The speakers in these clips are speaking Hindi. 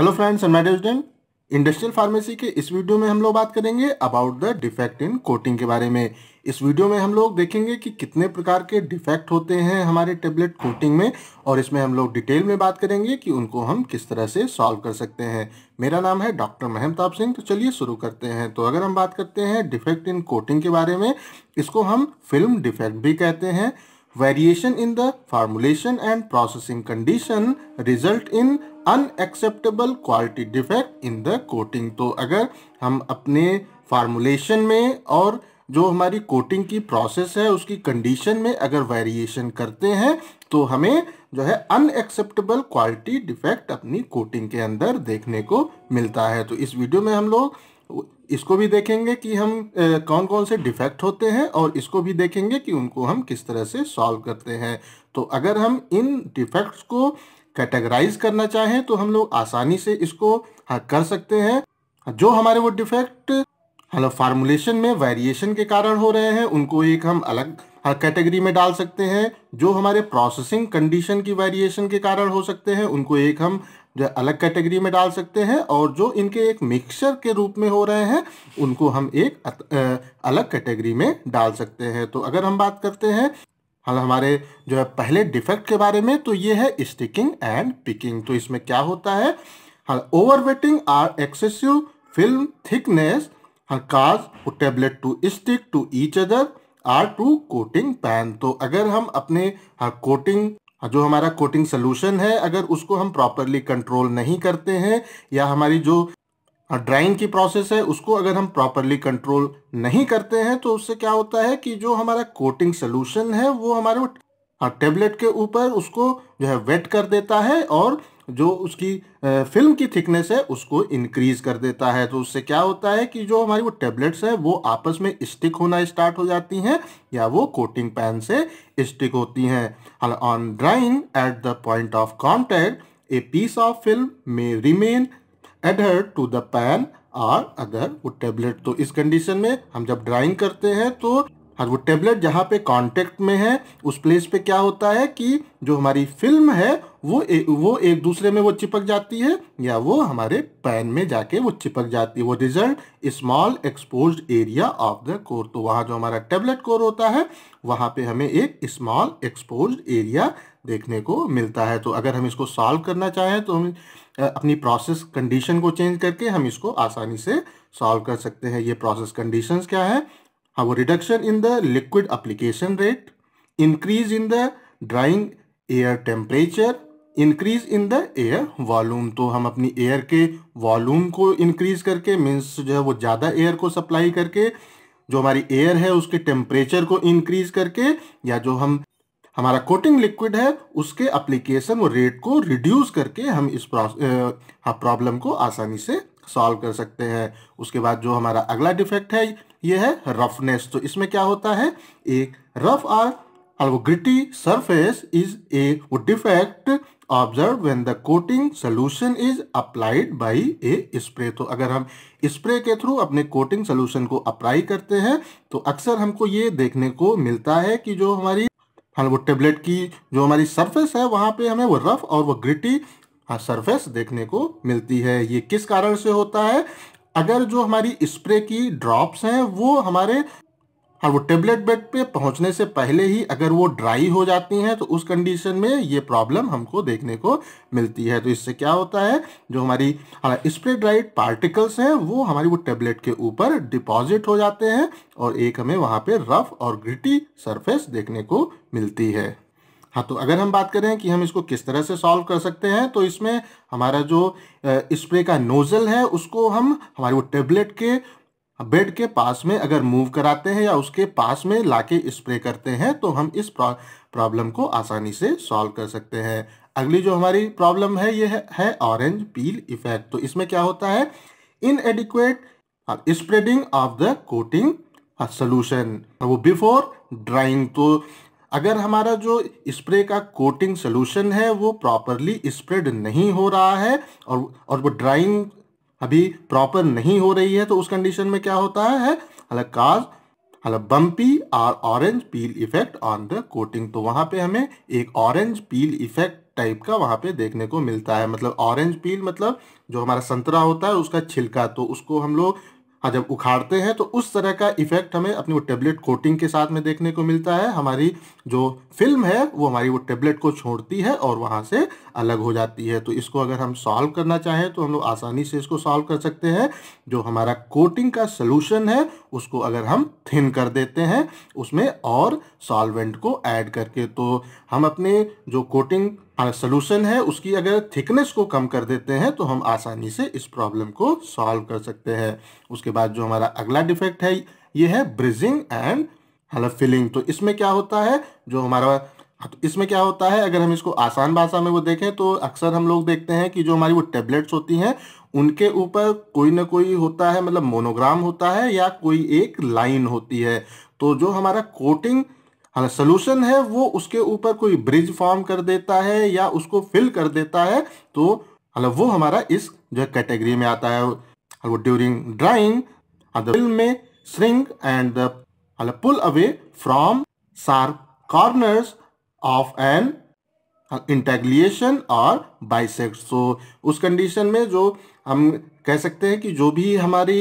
hello friends and student industrial pharmacy के इस वीडियो में हम लोग बात करेंगे about the defect in coating के बारे में इस वीडियो में हम लोग देखेंगे कि कितने प्रकार के डिफेक्ट होते हैं हमारे टेबलेट कोटिंग में और इसमें हम लोग डिटेल में बात करेंगे कि उनको हम किस तरह से सॉल्व कर सकते हैं मेरा नाम है डॉक्टर महमताप सिंह तो चलिए शुरू करते हैं तो अगर हम बात करते हैं डिफेक्ट इन कोटिंग के बारे में इसको हम फिल्म डिफेक्ट भी कहते हैं variation in the formulation and processing condition result in unacceptable quality defect in the coating तो अगर हम अपने फार्मुलेशन में और जो हमारी कोटिंग की प्रोसेस है उसकी कंडीशन में अगर वेरिएशन करते हैं तो हमें जो है अनएक्सेप्टेबल क्वालिटी डिफेक्ट अपनी कोटिंग के अंदर देखने को मिलता है तो इस वीडियो में हम लोग इसको भी देखेंगे कि हम ए, कौन कौन से डिफेक्ट होते हैं और इसको भी देखेंगे कि उनको हम किस तरह से सॉल्व करते हैं तो अगर हम इन डिफेक्ट्स को कैटेगराइज करना चाहें तो हम लोग आसानी से इसको कर सकते हैं जो हमारे वो डिफेक्ट हेलो फार्मुलेशन में वेरिएशन के कारण हो रहे हैं उनको एक हम अलग हर कैटेगरी में डाल सकते हैं जो हमारे प्रोसेसिंग कंडीशन की वेरिएशन के कारण हो सकते हैं उनको एक हम जो अलग कैटेगरी में डाल सकते हैं और जो इनके एक मिक्सचर के रूप में हो रहे हैं उनको हम एक अलग कैटेगरी में डाल सकते हैं तो अगर हम बात करते हैं मतलब हमारे जो है पहले डिफेक्ट के बारे में तो ये है स्टिकिंग एंड पिकिंग तो इसमें क्या होता है over wetting or excessive film thickness हर cause tablet to stick to each other or to coating pan तो अगर हम अपने हर कोटिंग जो हमारा कोटिंग सोल्यूशन है अगर उसको हम प्रॉपरली कंट्रोल नहीं करते हैं या हमारी जो ड्राइंग की प्रोसेस है उसको अगर हम प्रॉपरली कंट्रोल नहीं करते हैं तो उससे क्या होता है कि जो हमारा कोटिंग सोल्यूशन है वो हमारे टेबलेट हाँ, के ऊपर उसको जो है वेट कर देता है और जो उसकी फिल्म की थिकनेस है उसको इंक्रीज कर देता है तो उससे क्या होता है कि जो हमारी वो टेबलेट्स है वो आपस में स्टिक होना स्टार्ट हो जाती हैं या वो कोटिंग पैन से स्टिक होती हैं on drying at the point of contact a piece of film में remain adhere to the pan और अगर वो टेबलेट तो इस कंडीशन में हम जब ड्राइंग करते हैं तो और वो टेबलेट जहाँ पे कांटेक्ट में है उस प्लेस पे क्या होता है कि जो हमारी फिल्म है वो ए, वो एक दूसरे में वो चिपक जाती है या वो हमारे पैन में जाके वो चिपक जाती है वो result small expose area of the core तो वहाँ जो हमारा टेबलेट कोर होता है वहाँ पे हमें एक स्मॉल एक्सपोज एरिया देखने को मिलता है तो अगर हम इसको सॉल्व करना चाहें तो हम अपनी प्रोसेस कंडीशन को चेंज करके हम इसको आसानी से सॉल्व कर सकते हैं ये प्रोसेस कंडीशंस क्या है हाँ वो reduction in the liquid application rate increase in the drying air temperature increase in the air volume तो हम अपनी एयर के वॉल्यूम को इंक्रीज करके मीन्स जो है वो ज़्यादा एयर को सप्लाई करके जो हमारी एयर है उसके टेम्परेचर को इंक्रीज करके या जो हम हमारा कोटिंग लिक्विड है उसके अप्लीकेशन और रेट को रिड्यूस करके हम इस प्रॉब्लम हाँ, को आसानी से सॉल्व कर सकते हैं उसके बाद जो हमारा अगला डिफेक्ट है ये है रफनेस तो इसमें क्या होता है एक rough or gritty surface is a defect observe when the coating solution is applied by a spray तो अगर हम स्प्रे के थ्रू अपने कोटिंग सोल्यूशन को अप्लाई करते हैं तो अक्सर हमको ये देखने को मिलता है कि जो हमारी हाँ वो टेबलेट की जो हमारी सरफेस है वहाँ पे हमें वो रफ और वो ग्रिटी हाँ सरफेस देखने को मिलती है ये किस कारण से होता है अगर जो हमारी स्प्रे की ड्रॉप्स हैं वो हमारे और वो टेबलेट बेड पे पहुंचने से पहले ही अगर वो ड्राई हो जाती हैं तो उस कंडीशन में ये प्रॉब्लम हमको देखने को मिलती है तो इससे क्या होता है जो हमारी स्प्रे ड्राइड पार्टिकल्स हैं वो हमारी वो टेबलेट के ऊपर डिपॉजिट हो जाते हैं और एक हमें वहाँ पे रफ और ग्रिटी सरफेस देखने को मिलती है हाँ तो अगर हम बात करें कि हम इसको किस तरह से सॉल्व कर सकते हैं तो इसमें हमारा जो स्प्रे का नोज़ल है उसको हम हमारे वो टेबलेट के बेड के पास में अगर मूव कराते हैं या उसके पास में लाके स्प्रे करते हैं तो हम इस प्रॉब्लम को आसानी से सॉल्व कर सकते हैं अगली जो हमारी प्रॉब्लम है ये है, ऑरेंज पील इफेक्ट तो इसमें क्या होता है adequate spreading of the coating solution वो बिफोर ड्राइंग तो अगर हमारा जो स्प्रे का कोटिंग सोल्यूशन है वो प्रॉपरली स्प्रेड नहीं हो रहा है और और वो ड्राइंग अभी प्रॉपर नहीं हो रही है तो उस कंडीशन में क्या होता है अलग काज अलग बम्पी और orange peel effect on the coating तो वहां पे हमें एक ऑरेंज पील इफेक्ट टाइप का वहां पे देखने को मिलता है मतलब ऑरेंज पील मतलब जो हमारा संतरा होता है उसका छिलका तो उसको हम लोग हाँ जब उखाड़ते हैं तो उस तरह का इफेक्ट हमें अपनी वो टेबलेट कोटिंग के साथ में देखने को मिलता है हमारी जो फिल्म है वो हमारी वो टेबलेट को छोड़ती है और वहाँ से अलग हो जाती है तो इसको अगर हम सॉल्व करना चाहें तो हम लोग आसानी से इसको सॉल्व कर सकते हैं जो हमारा कोटिंग का सोलूशन है उसको अगर हम थिन कर देते हैं उसमें और सॉल्वेंट को ऐड करके तो हम अपने जो कोटिंग सोल्यूशन है उसकी अगर थिकनेस को कम कर देते हैं तो हम आसानी से इस प्रॉब्लम को सॉल्व कर सकते हैं उसके बाद जो हमारा अगला डिफेक्ट है ये है ब्रिजिंग एंड हलफ फिलिंग तो इसमें क्या होता है जो हमारा हाँ, तो इसमें क्या होता है अगर हम इसको आसान भाषा में वो देखें तो अक्सर हम लोग देखते हैं कि जो हमारी वो टेबलेट्स होती हैं उनके ऊपर कोई ना कोई होता है मतलब मोनोग्राम होता है या कोई एक लाइन होती है तो जो हमारा कोटिंग सोल्यूशन है वो उसके ऊपर कोई ब्रिज फॉर्म कर देता है या उसको फिल कर देता है तो हालांकि मतलब वो हमारा इस जो कैटेगरी में आता है वो ड्यूरिंग ड्राइंग फिल्म में string and pull away from sharp corners of an intagliation और बाइसेक्ट सो उस कंडीशन में जो हम कह सकते हैं कि जो भी हमारी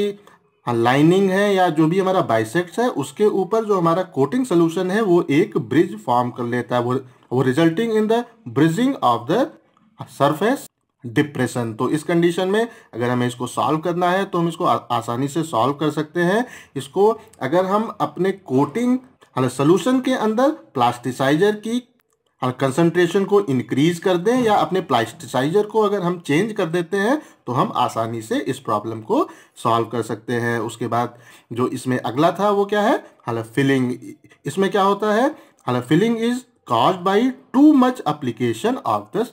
हाँ लाइनिंग है या जो भी हमारा बाइसेक्ट है उसके ऊपर जो हमारा कोटिंग सोल्यूशन है वो एक ब्रिज फॉर्म कर लेता है वो वो resulting in the bridging of the surface depression तो इस कंडीशन में अगर हमें इसको सॉल्व करना है तो हम इसको आ, आसानी से सॉल्व कर सकते हैं इसको अगर हम अपने कोटिंग सोल्यूशन मतलब के अंदर प्लास्टिसाइजर की और कंसंट्रेशन को इंक्रीज कर दें या अपने प्लास्टिसाइजर को अगर हम चेंज कर देते हैं तो हम आसानी से इस प्रॉब्लम को सॉल्व कर सकते हैं उसके बाद जो इसमें अगला था वो क्या है हालां फिलिंग इसमें क्या होता है हालां filling is cause by too much application of the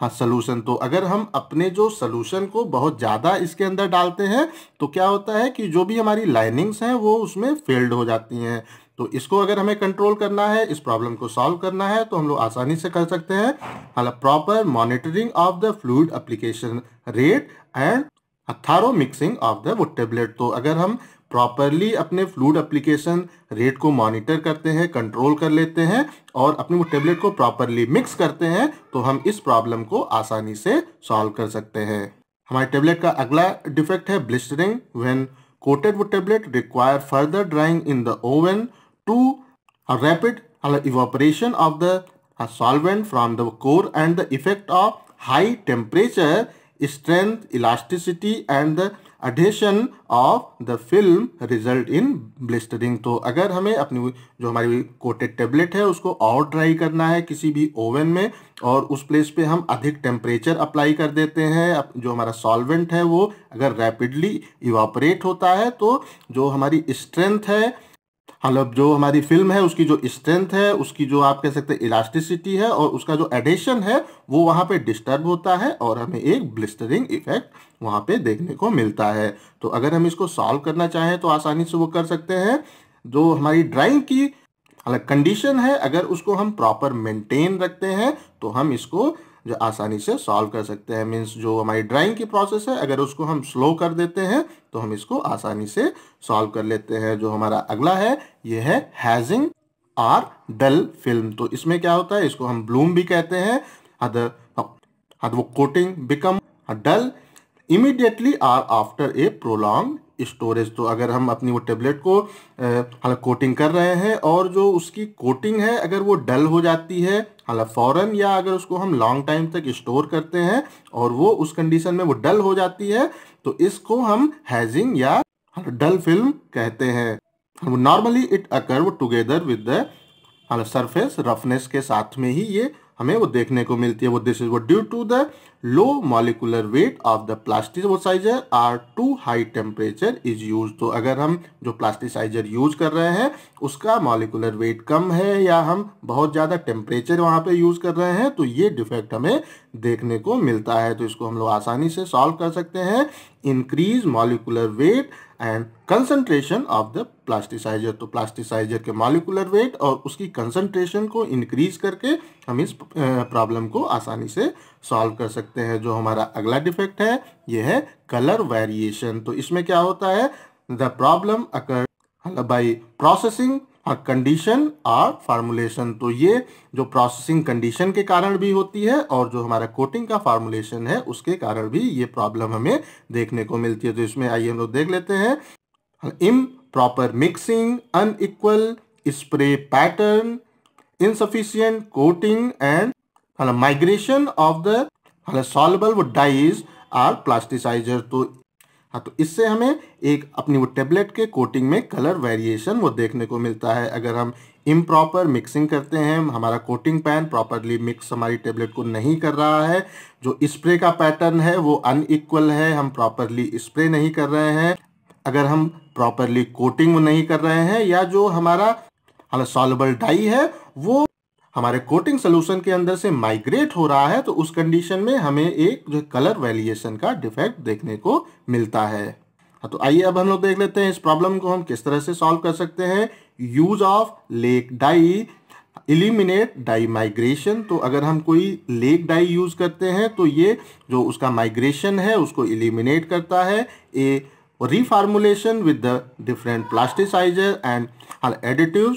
हाँ सलूशन तो अगर हम अपने जो सोलूशन को बहुत ज़्यादा इसके अंदर डालते हैं तो क्या होता है कि जो भी हमारी लाइनिंग्स हैं वो उसमें फेल्ड हो जाती हैं तो इसको अगर हमें कंट्रोल करना है इस प्रॉब्लम को सॉल्व करना है तो हम लोग आसानी से कर सकते हैं मतलब proper monitoring of the fluid application rate and a thorough mixing of the would tablet तो अगर हम प्रॉपरली अपने फ्लूड अप्लीकेशन रेट को मॉनिटर करते हैं कंट्रोल कर लेते हैं और अपने वो टेबलेट को प्रॉपरली मिक्स करते हैं तो हम इस प्रॉब्लम को आसानी से सॉल्व कर सकते हैं हमारे टेबलेट का अगला डिफेक्ट है ब्लिस्टरिंग व्हेन कोटेड वो tablet require further drying in the oven to a rapid evaporation of the solvent from the core and the effect of high temperature, strength, elasticity and the adhesion of the film result in blistering तो अगर हमें अपनी जो हमारी कोटेड टेबलेट है उसको और ड्राई करना है किसी भी ओवन में और उस प्लेस पे हम अधिक टेम्परेचर अप्लाई कर देते हैं जो हमारा सॉल्वेंट है वो अगर रैपिडली इवापरेट होता है तो जो हमारी स्ट्रेंथ है हाँ, मतलब जो हमारी फिल्म है उसकी जो स्ट्रेंथ है उसकी जो आप कह सकते हैं इलास्टिसिटी है और उसका जो एडेशन है वो वहाँ पे डिस्टर्ब होता है और हमें एक ब्लिस्टरिंग इफेक्ट वहाँ पे देखने को मिलता है तो अगर हम इसको सॉल्व करना चाहें तो आसानी से वो कर सकते हैं जो हमारी ड्राइंग की अलग कंडीशन है अगर उसको हम प्रॉपर मेंटेन रखते हैं तो हम इसको जो आसानी से सॉल्व कर सकते हैं मीन्स जो हमारी ड्राइंग की प्रोसेस है अगर उसको हम स्लो कर देते हैं तो हम इसको आसानी से सॉल्व कर लेते हैं जो हमारा अगला है ये है हैजिंग आर डल फिल्म तो इसमें क्या होता है इसको हम ब्लूम भी कहते हैं अदर हद वो coating become dull immediately or after a prolong storage तो अगर हम अपनी वो टेबलेट को हालांकि कोटिंग कर रहे हैं और जो उसकी कोटिंग है अगर वो डल हो जाती है हालांकि फ़ौरन या अगर उसको हम लॉन्ग टाइम तक स्टोर करते हैं और वो उस कंडीशन में वो डल हो जाती है तो इसको हम हैजिंग या डल फिल्म कहते हैं normally it occur together with the surface roughness के साथ में ही ये हमें वो देखने को मिलती है वो दिस इज वो due to the low molecular weight of the plasticizer are too high temperature is used तो अगर हम जो plasticizer use कर रहे हैं उसका molecular weight कम है या हम बहुत ज़्यादा temperature वहाँ पे use कर रहे हैं तो ये defect हमें देखने को मिलता है तो इसको हम लोग आसानी से solve कर सकते हैं increase molecular weight and concentration of the plasticizer तो प्लास्टिसाइजर के मॉलिकुलर वेट और उसकी कंसनट्रेशन को इंक्रीज करके हम इस प्रॉब्लम को आसानी से सॉल्व कर सकते हैं जो हमारा अगला डिफेक्ट है ये है कलर वेरिएशन तो इसमें क्या होता है the problem occur by processing condition और फार्मुलेशन तो ये जो प्रोसेसिंग कंडीशन के कारण भी होती है और जो हमारा कोटिंग का फार्मुलेशन है उसके कारण भी ये प्रॉब्लम हमें देखने को मिलती है तो इसमें आइए हम लोग देख लेते हैं improper mixing unequal spray pattern insufficient coating and हाला माइग्रेशन ऑफ द हाला सॉल्बल वो डाइज आर प्लास्टिसाइजर तो हाँ तो इससे हमें एक अपनी वो टेबलेट के कोटिंग में कलर वेरिएशन वो देखने को मिलता है अगर हम इम प्रॉपर मिक्सिंग करते हैं हमारा कोटिंग पैन प्रॉपरली मिक्स हमारी टेबलेट को नहीं कर रहा है जो स्प्रे का पैटर्न है वो अनइक्वल है हम प्रॉपरली स्प्रे नहीं कर रहे हैं अगर हम प्रॉपरली कोटिंग नहीं कर रहे हैं या जो हमारा सॉलेबल डाई है वो हमारे कोटिंग सोल्यूशन के अंदर से माइग्रेट हो रहा है तो उस कंडीशन में हमें एक जो कलर वेरिएशन का डिफेक्ट देखने को मिलता है हाँ, तो आइए अब हम लोग देख लेते हैं इस प्रॉब्लम को हम किस तरह से सॉल्व कर सकते हैं use of lake dye eliminate dye migration तो अगर हम कोई लेक डाई यूज करते हैं तो ये जो उसका माइग्रेशन है उसको इलिमिनेट करता है a reformulation with the different plasticizer and additive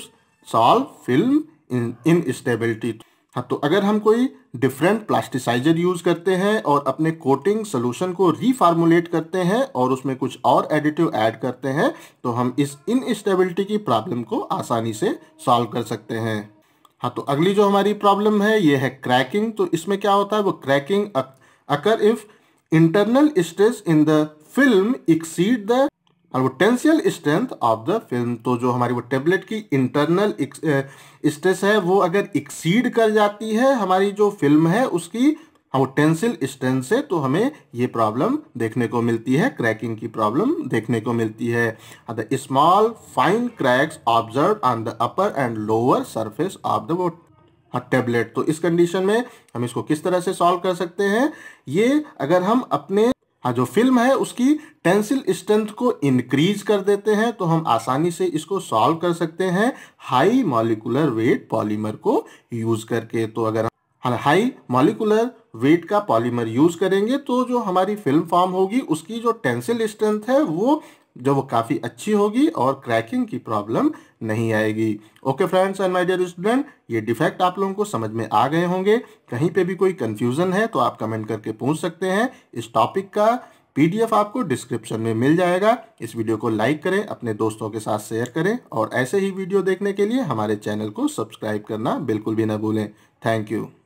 solve film instability हाँ तो अगर हम कोई डिफरेंट प्लास्टिसाइजर यूज़ करते हैं और अपने कोटिंग सोल्यूशन को रीफार्मुलेट करते हैं और उसमें कुछ और एडिटिव ऐड करते हैं तो हम इस इनस्टेबिलिटी की प्रॉब्लम को आसानी से सॉल्व कर सकते हैं हाँ तो अगली जो हमारी प्रॉब्लम है ये है क्रैकिंग तो इसमें क्या होता है वो cracking occur if internal stress in the film exceed the और वो tensile strength of the film तो जो हमारी वो टेबलेट की इंटरनल स्ट्रेस है वो अगर एक्सीड कर जाती है हमारी जो फिल्म है उसकी हम हाँ, टेंसिल स्ट्रेंथ से तो हमें ये प्रॉब्लम देखने को मिलती है क्रैकिंग की प्रॉब्लम देखने को मिलती है the small fine cracks observe on the upper and lower surface of the वो हाँ, टेबलेट तो इस कंडीशन में हम इसको किस तरह से सॉल्व कर सकते हैं ये अगर हम अपने हाँ, जो फिल्म है उसकी टेंसिल स्ट्रेंथ को इंक्रीज कर देते हैं तो हम आसानी से इसको सॉल्व कर सकते हैं हाई मॉलिकुलर वेट पॉलीमर को यूज करके तो अगर हम हाई मॉलिकुलर वेट का पॉलीमर यूज करेंगे तो जो हमारी फिल्म फॉर्म होगी उसकी जो टेंसिल स्ट्रेंथ है वो जो वो काफ़ी अच्छी होगी और क्रैकिंग की प्रॉब्लम नहीं आएगी okay friends and my dear student ये डिफेक्ट आप लोगों को समझ में आ गए होंगे कहीं पे भी कोई कंफ्यूजन है तो आप कमेंट करके पूछ सकते हैं इस टॉपिक का पीडीएफ आपको डिस्क्रिप्शन में मिल जाएगा इस वीडियो को लाइक करें अपने दोस्तों के साथ शेयर करें और ऐसे ही वीडियो देखने के लिए हमारे चैनल को सब्सक्राइब करना बिल्कुल भी ना भूलें थैंक यू